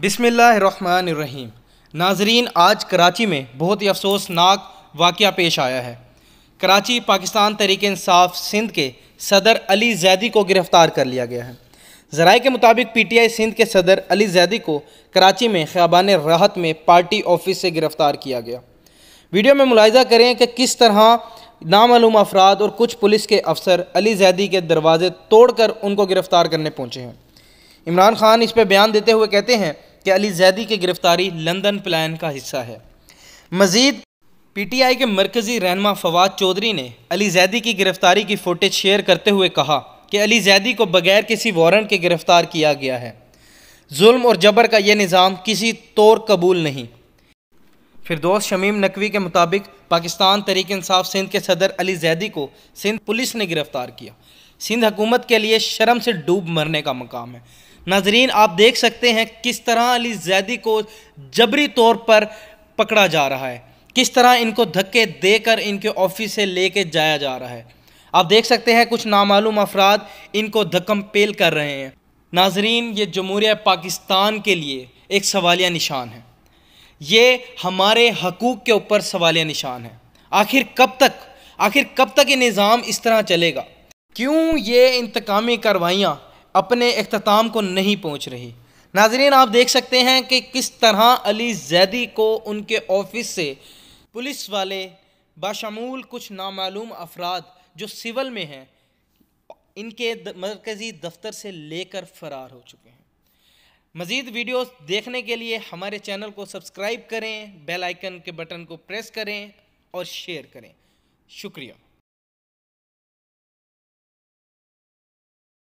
बिसमीम नाजरीन आज कराची में बहुत ही अफसोसनाक वाक़ पेश आया है कराची पाकिस्तान तहरीक इंसाफ सिंध के सदर अली जैदी को गिरफ़्तार कर लिया गया है ज़राए के मुताबिक पी टी आई सिंध के सदर अली जैदी को कराची में ख़्याबान राहत में पार्टी ऑफिस से गिरफ़्तार किया गया वीडियो में मुलायजा करें कि किस तरह नामालूम अफराद और कुछ पुलिस के अफसर अली जैदी के दरवाज़े तोड़कर उनको गिरफ़्तार करने पहुँचे हैं इमरान खान इस पर बयान देते हुए कहते हैं कि अली जैदी की गिरफ्तारी लंदन प्लान का हिस्सा है मजीद पीटीआई के मरकज़ी रहनमा फवाद चौधरी ने अली जैदी की गिरफ्तारी की फ़ोटेज शेयर करते हुए कहा कि अली जैदी को बगैर किसी वारंट के गिरफ़्तार किया गया है जुल्म और जबर का यह निज़ाम किसी तौर कबूल नहीं दोस्त शमीम नकवी के मुताबिक पाकिस्तान तरीक इंसाफ सिंध के सदर अली जैदी को सिंध पुलिस ने गिरफ़्तार किया सिंध हुकूमत के लिए शर्म से डूब मरने का मकाम है नाजरीन आप देख सकते हैं किस तरह अली जैदी को जबरी तौर पर पकड़ा जा रहा है किस तरह इनको धक्के देकर इनके ऑफिस से लेके जाया जा रहा है आप देख सकते हैं कुछ नामालूम अफराद इनको धक्म पेल कर रहे हैं नाजरीन ये जमहूरिया पाकिस्तान के लिए एक सवालिया निशान है ये हमारे हकूक़ के ऊपर सवालिया निशान है आखिर कब तक आखिर कब तक ये निज़ाम इस तरह चलेगा क्यों ये इंतकामी कार्रवाइयाँ अपने अख्ताम को नहीं पहुँच रही नाजरीन आप देख सकते हैं कि किस तरह अली जैदी को उनके ऑफिस से पुलिस वाले बाशमूल कुछ नामालूम अफराद जो सिविल में हैं इनके मरकज़ी दफ्तर से लेकर फ़रार हो चुके हैं मज़ीद वीडियोस देखने के लिए हमारे चैनल को सब्सक्राइब करें बेल आइकन के बटन को प्रेस करें और शेयर करें शुक्रिया